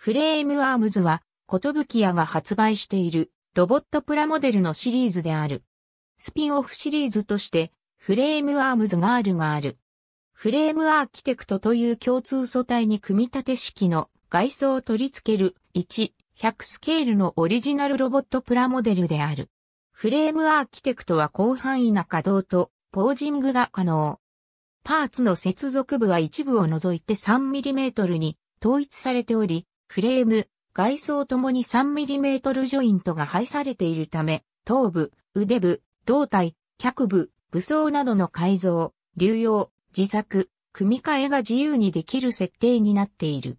フレームアームズは、ことぶきやが発売しているロボットプラモデルのシリーズである。スピンオフシリーズとして、フレームアームズガールがある。フレームアーキテクトという共通素体に組み立て式の外装を取り付ける1、100スケールのオリジナルロボットプラモデルである。フレームアーキテクトは広範囲な稼働とポージングが可能。パーツの接続部は一部を除いて 3mm に統一されており、フレーム、外装ともに 3mm ジョイントが配されているため、頭部、腕部、胴体、脚部、武装などの改造、流用、自作、組み替えが自由にできる設定になっている。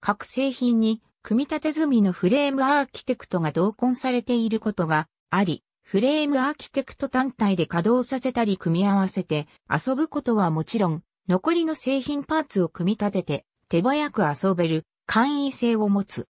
各製品に組み立て済みのフレームアーキテクトが同梱されていることがあり、フレームアーキテクト単体で稼働させたり組み合わせて遊ぶことはもちろん、残りの製品パーツを組み立てて手早く遊べる簡易性を持つ。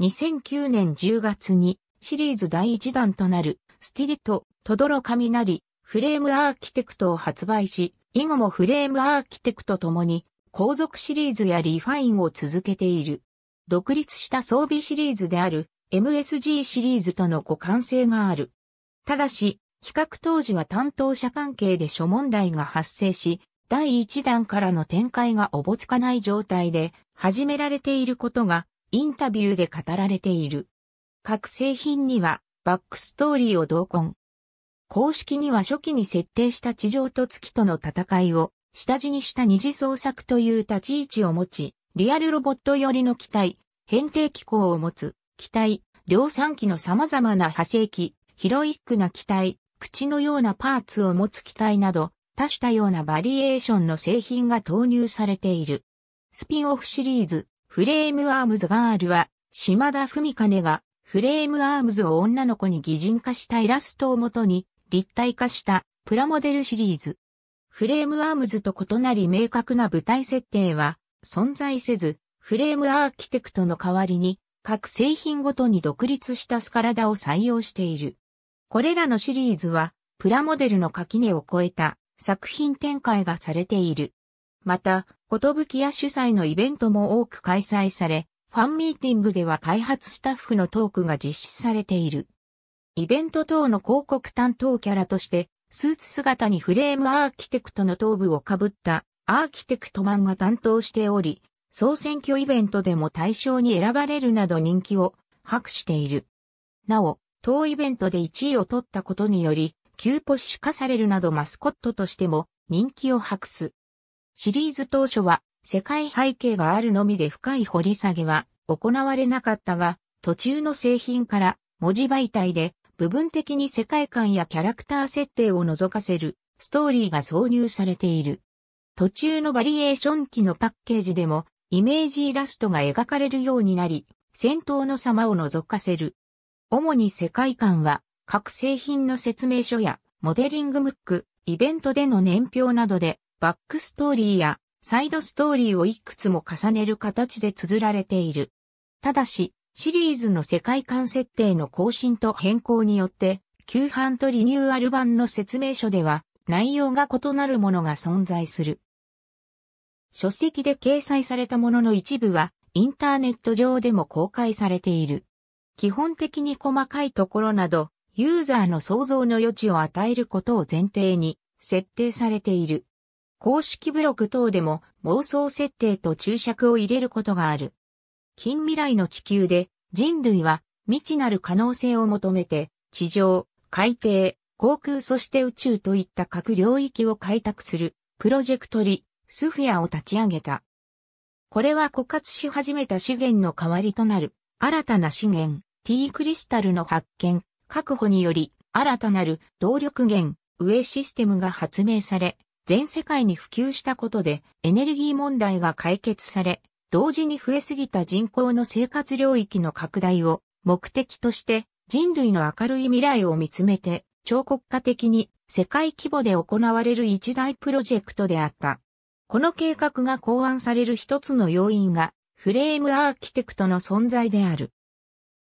2009年10月にシリーズ第1弾となるスティリット、トドロ雷、フレームアーキテクトを発売し、以後もフレームアーキテクトともに後続シリーズやリファインを続けている。独立した装備シリーズである MSG シリーズとの互換性がある。ただし、企画当時は担当者関係で諸問題が発生し、第1弾からの展開がおぼつかない状態で始められていることがインタビューで語られている。各製品にはバックストーリーを同梱。公式には初期に設定した地上と月との戦いを下地にした二次創作という立ち位置を持ち、リアルロボット寄りの機体、変定機構を持つ、機体、量産機の様々な派生機、ヒロイックな機体、口のようなパーツを持つ機体など、多種多様なバリエーションの製品が投入されている。スピンオフシリーズ、フレームアームズガールは、島田文兼が、フレームアームズを女の子に擬人化したイラストをもとに、立体化したプラモデルシリーズ。フレームアームズと異なり明確な舞台設定は存在せず、フレームアーキテクトの代わりに各製品ごとに独立したスカラダを採用している。これらのシリーズはプラモデルの垣根を越えた作品展開がされている。また、ことぶきや主催のイベントも多く開催され、ファンミーティングでは開発スタッフのトークが実施されている。イベント等の広告担当キャラとして、スーツ姿にフレームアーキテクトの頭部をかぶったアーキテクトマンが担当しており、総選挙イベントでも対象に選ばれるなど人気を博している。なお、当イベントで1位を取ったことにより、急ポッシュ化されるなどマスコットとしても人気を博す。シリーズ当初は世界背景があるのみで深い掘り下げは行われなかったが、途中の製品から文字媒体で部分的に世界観やキャラクター設定を覗かせるストーリーが挿入されている。途中のバリエーション機のパッケージでもイメージイラストが描かれるようになり、戦闘の様を覗かせる。主に世界観は各製品の説明書やモデリングムック、イベントでの年表などでバックストーリーやサイドストーリーをいくつも重ねる形で綴られている。ただし、シリーズの世界観設定の更新と変更によって、旧版とリニューアル版の説明書では内容が異なるものが存在する。書籍で掲載されたものの一部はインターネット上でも公開されている。基本的に細かいところなどユーザーの想像の余地を与えることを前提に設定されている。公式ブログ等でも妄想設定と注釈を入れることがある。近未来の地球で人類は未知なる可能性を求めて地上、海底、航空そして宇宙といった各領域を開拓するプロジェクトリ、スフィアを立ち上げた。これは枯渇し始めた資源の代わりとなる新たな資源、T クリスタルの発見、確保により、新たなる動力源、上システムが発明され、全世界に普及したことでエネルギー問題が解決され、同時に増えすぎた人口の生活領域の拡大を目的として人類の明るい未来を見つめて彫刻家的に世界規模で行われる一大プロジェクトであった。この計画が考案される一つの要因がフレームアーキテクトの存在である。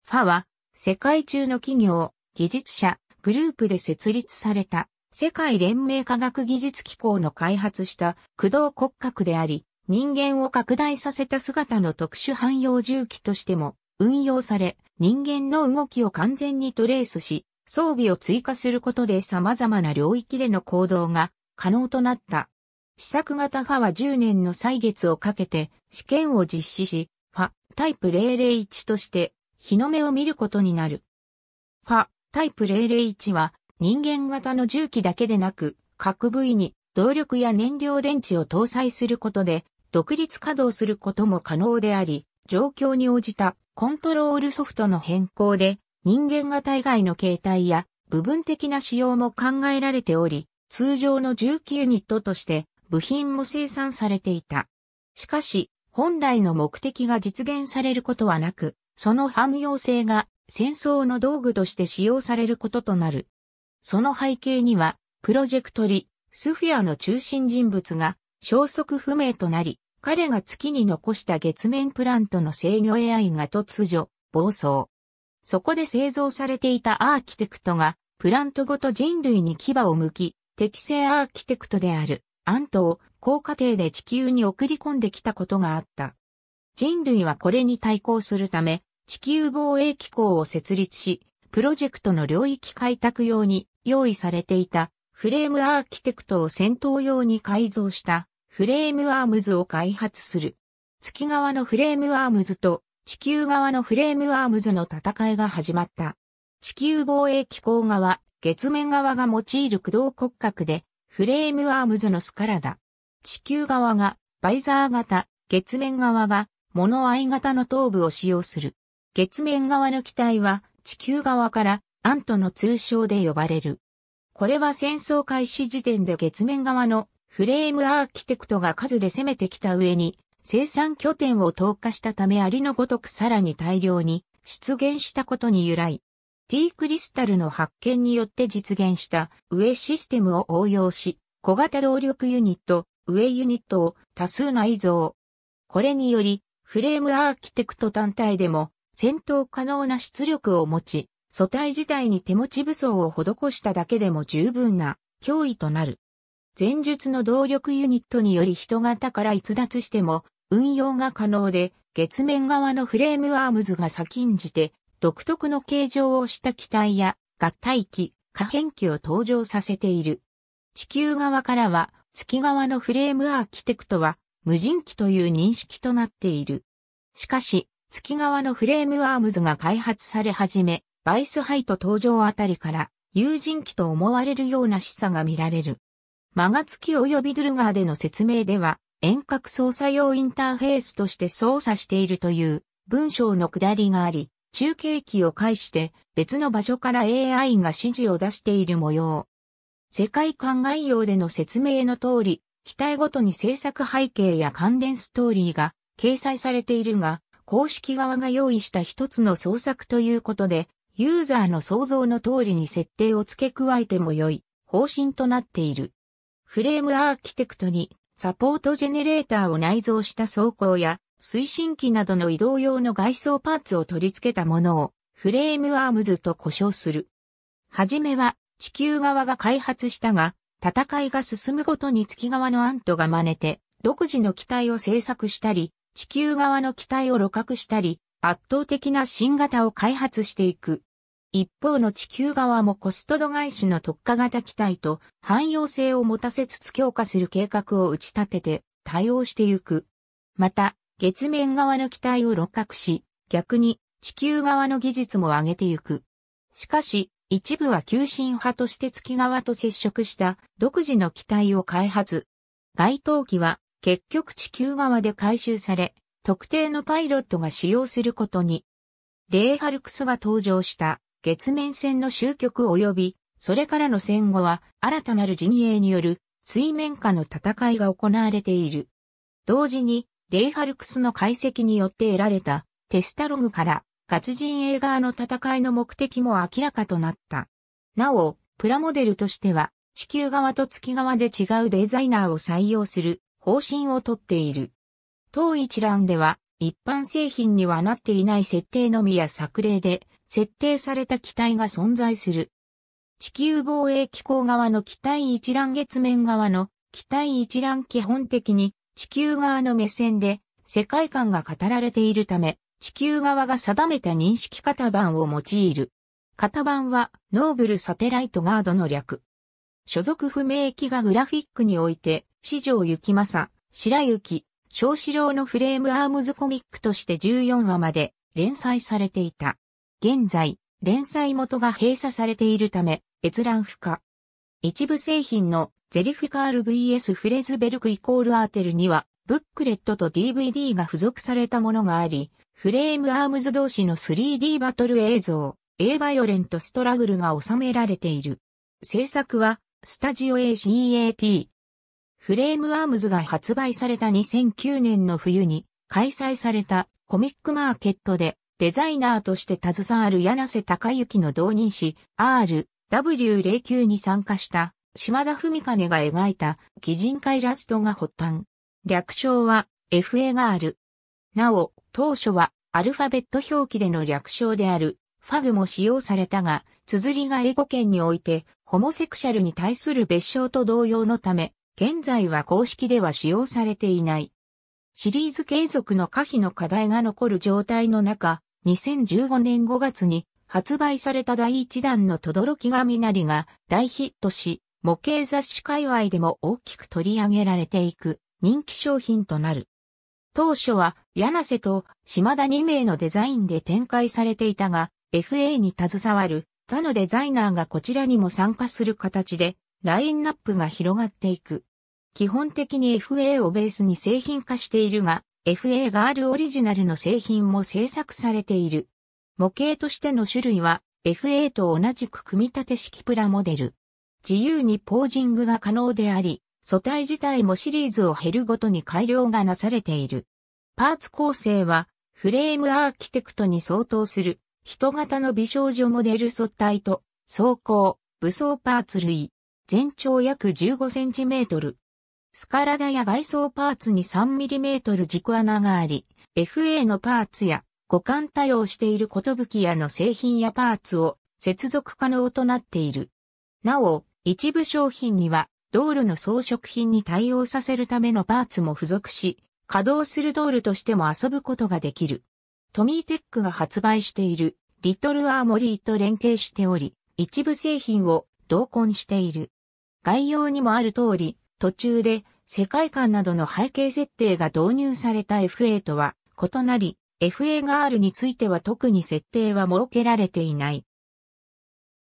ファは世界中の企業、技術者グループで設立された世界連盟科学技術機構の開発した駆動骨格であり、人間を拡大させた姿の特殊汎用重機としても運用され、人間の動きを完全にトレースし、装備を追加することで様々な領域での行動が可能となった。試作型ファは10年の歳月をかけて試験を実施し、ファタイプ001として日の目を見ることになる。ファタイプ001は人間型の重機だけでなく各部位に動力や燃料電池を搭載することで独立稼働することも可能であり、状況に応じたコントロールソフトの変更で人間型以外の形態や部分的な使用も考えられており、通常の重機ユニットとして部品も生産されていた。しかし、本来の目的が実現されることはなく、その汎用性が戦争の道具として使用されることとなる。その背景には、プロジェクトリ、スフィアの中心人物が消息不明となり、彼が月に残した月面プラントの制御 AI が突如、暴走。そこで製造されていたアーキテクトが、プラントごと人類に牙を向き、適正アーキテクトである、アントを高過程で地球に送り込んできたことがあった。人類はこれに対抗するため、地球防衛機構を設立し、プロジェクトの領域開拓用に用意されていたフレームアーキテクトを戦闘用に改造したフレームアームズを開発する。月側のフレームアームズと地球側のフレームアームズの戦いが始まった。地球防衛機構側、月面側が用いる駆動骨格でフレームアームズのスカラだ。地球側がバイザー型、月面側がモノアイ型の頭部を使用する。月面側の機体は地球側からアントの通称で呼ばれる。これは戦争開始時点で月面側のフレームアーキテクトが数で攻めてきた上に生産拠点を投下したためありのごとくさらに大量に出現したことに由来。T クリスタルの発見によって実現した上システムを応用し、小型動力ユニット、上ユニットを多数内蔵。これにより、フレームアーキテクト単体でも戦闘可能な出力を持ち、素体自体に手持ち武装を施しただけでも十分な脅威となる。前述の動力ユニットにより人型から逸脱しても運用が可能で、月面側のフレームアームズが先んじて、独特の形状をした機体や合体機、可変機を登場させている。地球側からは月側のフレームアーキテクトは無人機という認識となっている。しかし、月側のフレームアームズが開発され始め、バイスハイト登場あたりから、有人機と思われるような示唆が見られる。マガツキ及びドゥルガーでの説明では、遠隔操作用インターフェースとして操作しているという文章の下りがあり、中継機を介して別の場所から AI が指示を出している模様。世界観概要での説明の通り、機体ごとに制作背景や関連ストーリーが掲載されているが、公式側が用意した一つの創作ということで、ユーザーの想像の通りに設定を付け加えても良い方針となっている。フレームアーキテクトにサポートジェネレーターを内蔵した走行や推進機などの移動用の外装パーツを取り付けたものをフレームアームズと呼称する。はじめは地球側が開発したが、戦いが進むごとに月側のアントが真似て独自の機体を製作したり、地球側の機体を露獲したり、圧倒的な新型を開発していく。一方の地球側もコスト度外視の特化型機体と汎用性を持たせつつ強化する計画を打ち立てて対応していく。また、月面側の機体を露獲し、逆に地球側の技術も上げていく。しかし、一部は急進派として月側と接触した独自の機体を開発。該当機は結局地球側で回収され、特定のパイロットが使用することに。レイハルクスが登場した月面船の終局及び、それからの戦後は新たなる陣営による水面下の戦いが行われている。同時に、レイハルクスの解析によって得られたテスタログから活陣営側の戦いの目的も明らかとなった。なお、プラモデルとしては地球側と月側で違うデザイナーを採用する方針をとっている。当一覧では、一般製品にはなっていない設定のみや作例で、設定された機体が存在する。地球防衛機構側の機体一覧月面側の機体一覧基本的に地球側の目線で世界観が語られているため、地球側が定めた認識型番を用いる。型番はノーブルサテライトガードの略。所属不明機がグラフィックにおいて四条幸正、白雪、小四郎のフレームアームズコミックとして14話まで連載されていた。現在、連載元が閉鎖されているため、閲覧不可。一部製品のゼリフカール VS フレズベルクイコールアーテルには、ブックレットと DVD が付属されたものがあり、フレームアームズ同士の 3D バトル映像、A バイオレントストラグルが収められている。制作は、スタジオ ACEAT、フレームアームズが発売された2009年の冬に開催されたコミックマーケットでデザイナーとして携わる柳瀬隆之の同人誌 RW09 に参加した島田文兼が描いた擬人化イラストが発端。略称は FA がある。なお、当初はアルファベット表記での略称であるファグも使用されたが、綴りが英語圏においてホモセクシャルに対する別称と同様のため、現在は公式では使用されていない。シリーズ継続の可否の課題が残る状態の中、2015年5月に発売された第1弾の轟がみなりが大ヒットし、模型雑誌界隈でも大きく取り上げられていく人気商品となる。当初は柳瀬と島田2名のデザインで展開されていたが、FA に携わる他のデザイナーがこちらにも参加する形でラインナップが広がっていく。基本的に FA をベースに製品化しているが、FA があるオリジナルの製品も製作されている。模型としての種類は、FA と同じく組み立て式プラモデル。自由にポージングが可能であり、素体自体もシリーズを減るごとに改良がなされている。パーツ構成は、フレームアーキテクトに相当する、人型の美少女モデル素体と、装甲、武装パーツ類、全長約15センチメートル。スカラダや外装パーツに3ミリメートル軸穴があり、FA のパーツや互換対応しているコトブキ屋の製品やパーツを接続可能となっている。なお、一部商品には、ドールの装飾品に対応させるためのパーツも付属し、稼働するドールとしても遊ぶことができる。トミーテックが発売しているリトルアーモリーと連携しており、一部製品を同梱している。概要にもある通り、途中で世界観などの背景設定が導入された FA とは異なり、FA ガールについては特に設定は設けられていない。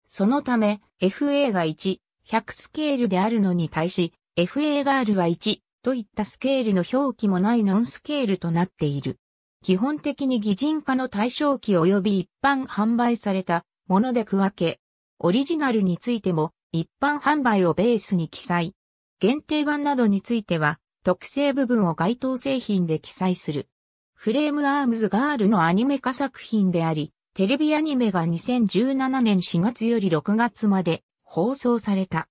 そのため、FA が1、100スケールであるのに対し、FA ガールは1、といったスケールの表記もないノンスケールとなっている。基本的に擬人化の対象機及び一般販売されたもので区分け。オリジナルについても一般販売をベースに記載。限定版などについては、特性部分を該当製品で記載する。フレームアームズガールのアニメ化作品であり、テレビアニメが2017年4月より6月まで放送された。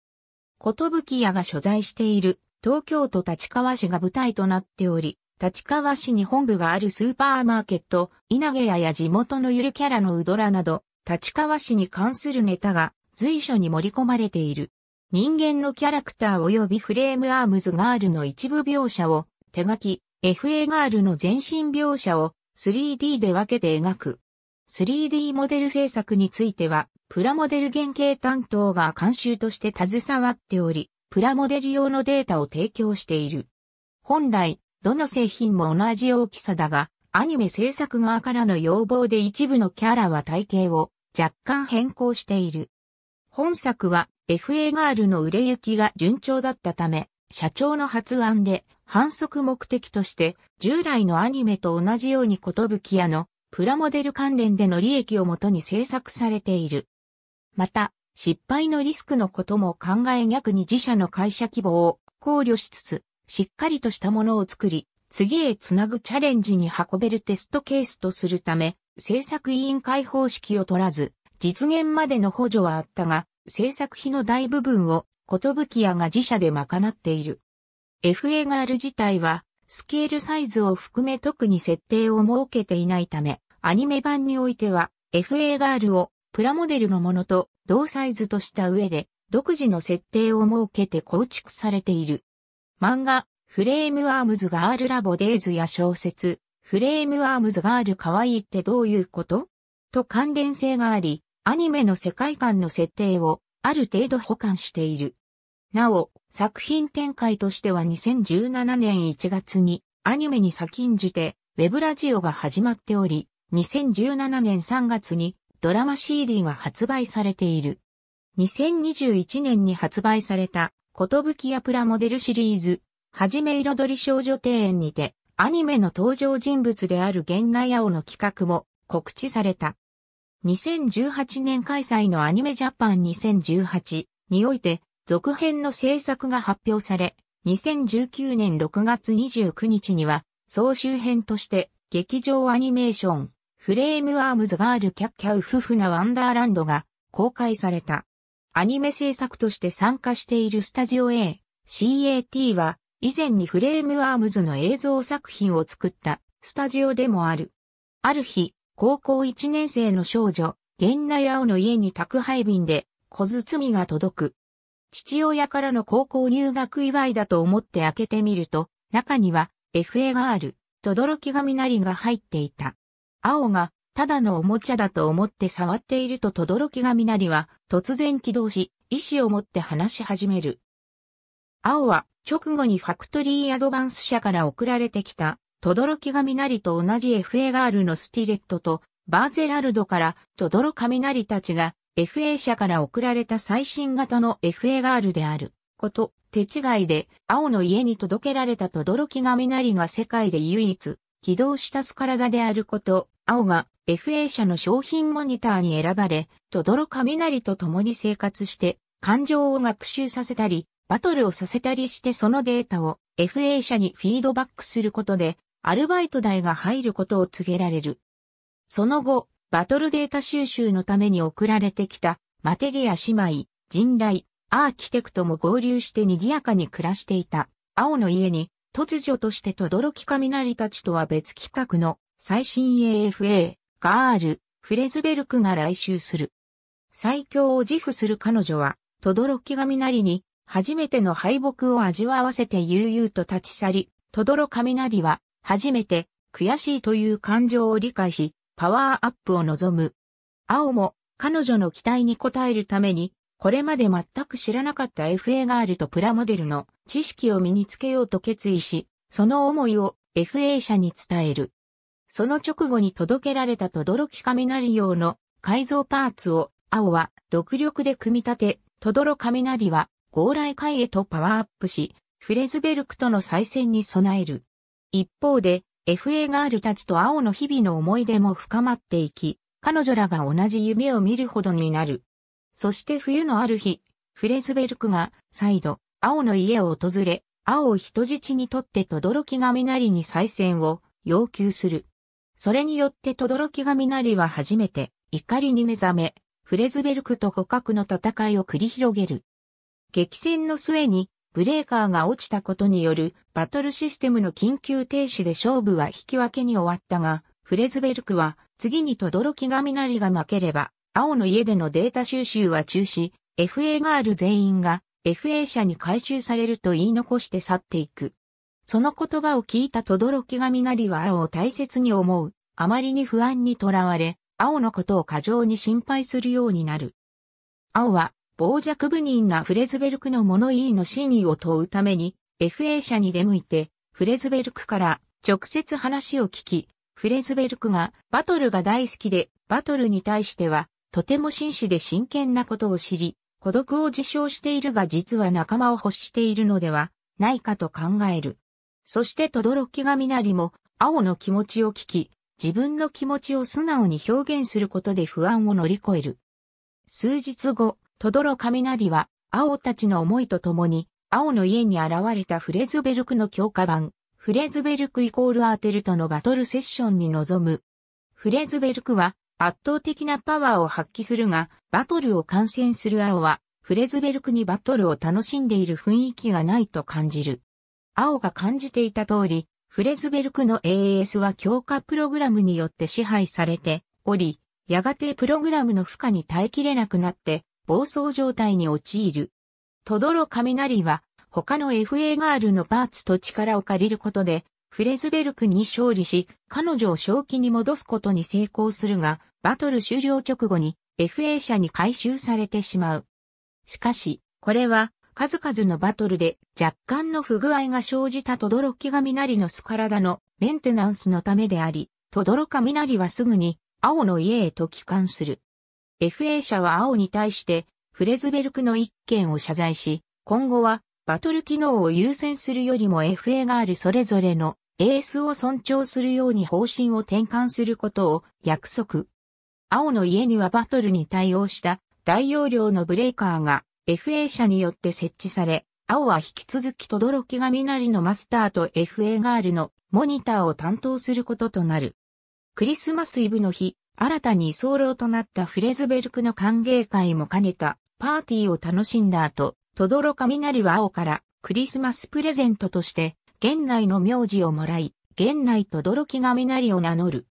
ことぶき屋が所在している東京都立川市が舞台となっており、立川市に本部があるスーパーマーケット、稲毛屋や地元のゆるキャラのうどらなど、立川市に関するネタが随所に盛り込まれている。人間のキャラクター及びフレームアームズガールの一部描写を手書き、FA ガールの全身描写を 3D で分けて描く。3D モデル制作については、プラモデル原型担当が監修として携わっており、プラモデル用のデータを提供している。本来、どの製品も同じ大きさだが、アニメ制作側からの要望で一部のキャラは体型を若干変更している。本作は FA ガールの売れ行きが順調だったため、社長の発案で反則目的として従来のアニメと同じようにことぶき屋のプラモデル関連での利益をもとに制作されている。また、失敗のリスクのことも考え逆に自社の会社規模を考慮しつつ、しっかりとしたものを作り、次へつなぐチャレンジに運べるテストケースとするため、制作委員会方式を取らず、実現までの補助はあったが、制作費の大部分を、ことぶき屋が自社で賄っている。FA ガール自体は、スケールサイズを含め特に設定を設けていないため、アニメ版においては、FA ガールをプラモデルのものと同サイズとした上で、独自の設定を設けて構築されている。漫画、フレームアームズガールラボデイズや小説、フレームアームズガール可愛いってどういうことと関連性があり、アニメの世界観の設定をある程度保管している。なお、作品展開としては2017年1月にアニメに先んじてウェブラジオが始まっており、2017年3月にドラマ CD が発売されている。2021年に発売された、ことぶきやプラモデルシリーズ、はじめ彩り少女庭園にて、アニメの登場人物である源内青の企画も告知された。2018年開催のアニメジャパン2018において続編の制作が発表され、2019年6月29日には総集編として劇場アニメーションフレームアームズガールキャッキャウフフなワンダーランドが公開された。アニメ制作として参加しているスタジオ A、CAT は以前にフレームアームズの映像作品を作ったスタジオでもある。ある日、高校1年生の少女、源内青の家に宅配便で小包が届く。父親からの高校入学祝いだと思って開けてみると、中には FA がある、とどろきがみなりが入っていた。青が、ただのおもちゃだと思って触っているととどろきがみなりは、突然起動し、意思を持って話し始める。青は、直後にファクトリーアドバンス社から送られてきた、轟雷と同じ FA ガールのスティレットとバーゼラルドから轟雷たちが FA 社から送られた最新型の FA ガールであること、手違いで青の家に届けられた轟雷が世界で唯一起動したスカラダであること、青が FA 社の商品モニターに選ばれ、轟雷と共に生活して感情を学習させたり、バトルをさせたりしてそのデータを FA 社にフィードバックすることでアルバイト代が入ることを告げられる。その後、バトルデータ収集のために送られてきたマテリア姉妹、人来、アーキテクトも合流して賑やかに暮らしていた青の家に突如として轟雷たちとは別企画の最新 AFA、ガール、フレズベルクが来襲する。最強を自負する彼女は、轟雷に初めての敗北を味わわせて悠々と立ち去り、轟雷は初めて悔しいという感情を理解し、パワーアップを望む。青も彼女の期待に応えるために、これまで全く知らなかった FA ガールとプラモデルの知識を身につけようと決意し、その思いを FA 社に伝える。その直後に届けられた轟雷用の改造パーツを青は独力で組み立て、轟雷は強来海へとパワーアップし、フレズベルクとの再戦に備える。一方で、FA ガールたちと青の日々の思い出も深まっていき、彼女らが同じ夢を見るほどになる。そして冬のある日、フレズベルクが再度、青の家を訪れ、青を人質にとって轟がみなりに再選を要求する。それによって轟がみなりは初めて怒りに目覚め、フレズベルクと互角の戦いを繰り広げる。激戦の末にブレーカーが落ちたことによるバトルシステムの緊急停止で勝負は引き分けに終わったが、フレズベルクは次に轟がみなりが負ければ、青の家でのデータ収集は中止、FA ガール全員が FA 社に回収されると言い残して去っていく。その言葉を聞いた轟がみなりは青を大切に思う。あまりに不安にとらわれ、青のことを過剰に心配するようになる。青は傍若無人なフレズベルクの物言いの真意を問うために、FA 社に出向いて、フレズベルクから直接話を聞き、フレズベルクがバトルが大好きで、バトルに対しては、とても真摯で真剣なことを知り、孤独を自称しているが実は仲間を欲しているのではないかと考える。そして轟がみなりも、青の気持ちを聞き、自分の気持ちを素直に表現することで不安を乗り越える。数日後、とどろ雷は、青たちの思いとともに、青の家に現れたフレズベルクの強化版、フレズベルクイコールアーテルとのバトルセッションに臨む。フレズベルクは、圧倒的なパワーを発揮するが、バトルを観戦する青は、フレズベルクにバトルを楽しんでいる雰囲気がないと感じる。青が感じていた通り、フレズベルクの AAS は強化プログラムによって支配されており、やがてプログラムの負荷に耐えきれなくなって、暴走状態に陥る。とどろ雷は他の FA ガールのパーツと力を借りることで、フレズベルクに勝利し、彼女を正気に戻すことに成功するが、バトル終了直後に FA 社に回収されてしまう。しかし、これは数々のバトルで若干の不具合が生じたとどろき雷のスカラダのメンテナンスのためであり、とどろ雷はすぐに青の家へと帰還する。FA 社は青に対してフレズベルクの一件を謝罪し、今後はバトル機能を優先するよりも FA があるそれぞれのエースを尊重するように方針を転換することを約束。青の家にはバトルに対応した大容量のブレーカーが FA 社によって設置され、青は引き続き轟きがみなりのマスターと FA ガールのモニターを担当することとなる。クリスマスイブの日、新たに居候となったフレズベルクの歓迎会も兼ねたパーティーを楽しんだ後、トドロ雷は青からクリスマスプレゼントとして、現内の名字をもらい、現内とどろき雷を名乗る。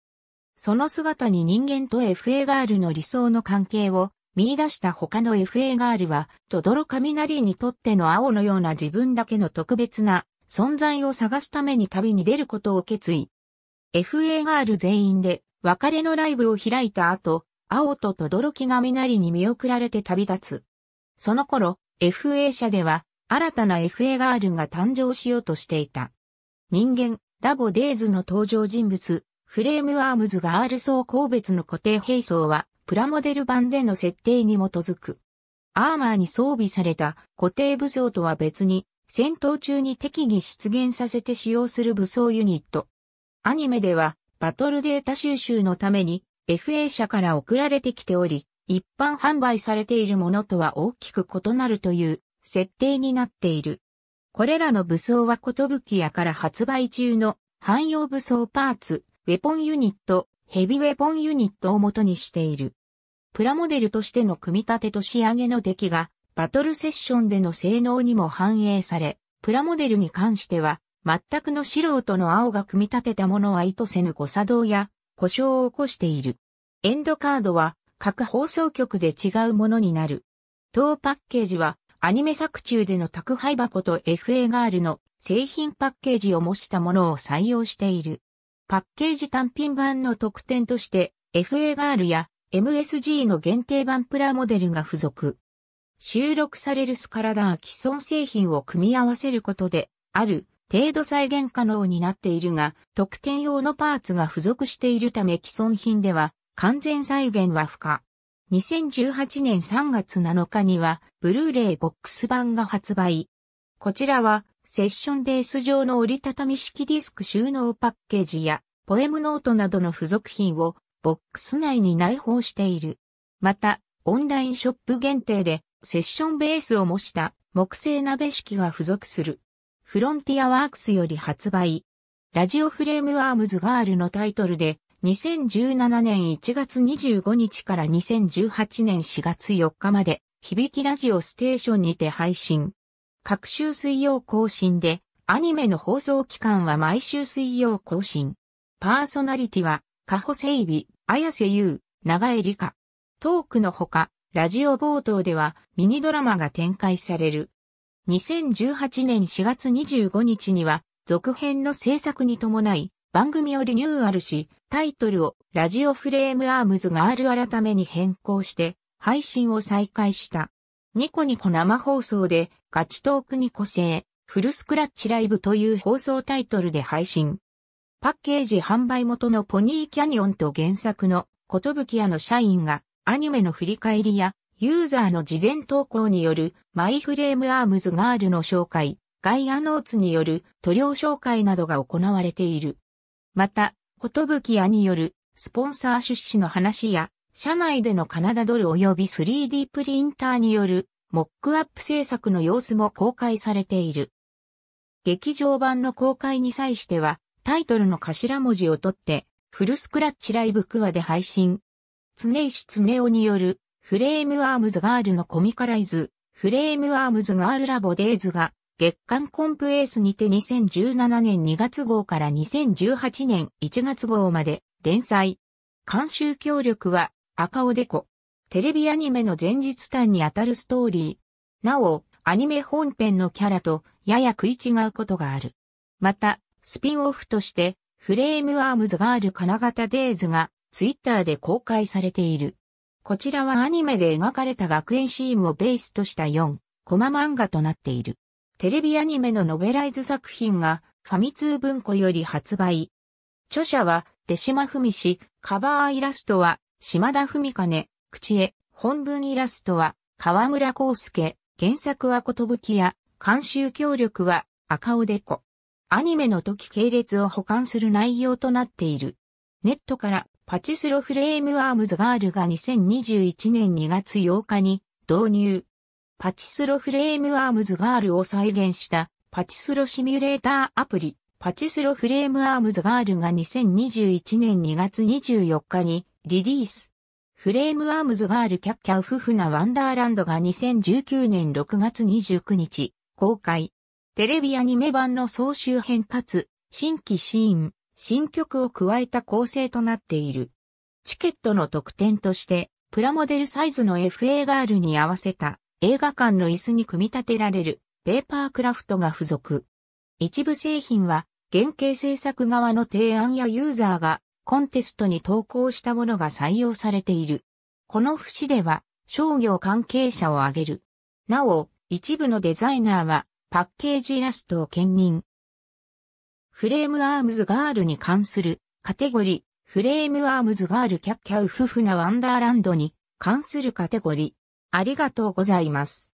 その姿に人間と FA ガールの理想の関係を見出した他の FA ガールは、とどろ雷にとっての青のような自分だけの特別な存在を探すために旅に出ることを決意。FA ガール全員で別れのライブを開いた後、青と轟がなりに見送られて旅立つ。その頃、FA 社では、新たな FA ガールが誕生しようとしていた。人間、ラボデイズの登場人物、フレームアームズガール層個別の固定兵装は、プラモデル版での設定に基づく。アーマーに装備された固定武装とは別に、戦闘中に敵に出現させて使用する武装ユニット。アニメでは、バトルデータ収集のために FA 社から送られてきており、一般販売されているものとは大きく異なるという設定になっている。これらの武装はコトブキ屋から発売中の汎用武装パーツ、ウェポンユニット、ヘビウェポンユニットを元にしている。プラモデルとしての組み立てと仕上げの出来が、バトルセッションでの性能にも反映され、プラモデルに関しては、全くの素人の青が組み立てたものは意図せぬ誤作動や故障を起こしている。エンドカードは各放送局で違うものになる。当パッケージはアニメ作中での宅配箱と FA ガールの製品パッケージを模したものを採用している。パッケージ単品版の特典として FA ガールや MSG の限定版プラモデルが付属。収録されるスカラダー既存製品を組み合わせることで、ある程度再現可能になっているが、特典用のパーツが付属しているため既存品では完全再現は不可。2018年3月7日には、ブルーレイボックス版が発売。こちらは、セッションベース上の折りたたみ式ディスク収納パッケージや、ポエムノートなどの付属品を、ボックス内に内包している。また、オンラインショップ限定で、セッションベースを模した木製鍋式が付属する。フロンティアワークスより発売。ラジオフレームアームズガールのタイトルで、2017年1月25日から2018年4月4日まで、響きラジオステーションにて配信。各週水曜更新で、アニメの放送期間は毎週水曜更新。パーソナリティは、加穂整備、綾瀬優、長江理香。トークのほか、ラジオ冒頭ではミニドラマが展開される。2018年4月25日には、続編の制作に伴い、番組をリニューアルし、タイトルをラジオフレームアームズがある改めに変更して、配信を再開した。ニコニコ生放送で、ガチトークニコ製、フルスクラッチライブという放送タイトルで配信。パッケージ販売元のポニーキャニオンと原作のことぶき屋の社員がアニメの振り返りやユーザーの事前投稿によるマイフレームアームズガールの紹介、ガイアノーツによる塗料紹介などが行われている。また、ことぶき屋によるスポンサー出資の話や、社内でのカナダドル及び 3D プリンターによるモックアップ制作の様子も公開されている。劇場版の公開に際しては、タイトルの頭文字を取って、フルスクラッチライブクワで配信。常石常夫によるフレームアームズガールのコミカライズ、フレームアームズガールラボデイズが月刊コンプエースにて2017年2月号から2018年1月号まで連載。監修協力は赤尾デコ。テレビアニメの前日単にあたるストーリー。なお、アニメ本編のキャラとやや食い違うことがある。また、スピンオフとして、フレームアームズガール金型デイズがツイッターで公開されている。こちらはアニメで描かれた学園シーンをベースとした4コマ漫画となっている。テレビアニメのノベライズ作品がファミ通文庫より発売。著者は手島文氏、カバーイラストは島田文兼、口絵、本文イラストは河村康介、原作はことぶきや、監修協力は赤尾でこ。アニメの時系列を保管する内容となっている。ネットからパチスロフレームアームズガールが2021年2月8日に導入。パチスロフレームアームズガールを再現したパチスロシミュレーターアプリパチスロフレームアームズガールが2021年2月24日にリリース。フレームアームズガールキャッキャウフフなワンダーランドが2019年6月29日公開。テレビアニメ版の総集編かつ新規シーン、新曲を加えた構成となっている。チケットの特典として、プラモデルサイズの FA ガールに合わせた映画館の椅子に組み立てられるペーパークラフトが付属。一部製品は原型制作側の提案やユーザーがコンテストに投稿したものが採用されている。この節では商業関係者を挙げる。なお、一部のデザイナーはパッケージイラストを兼任。フレームアームズガールに関するカテゴリー、フレームアームズガールキャッキャウフフなワンダーランドに関するカテゴリー。ありがとうございます。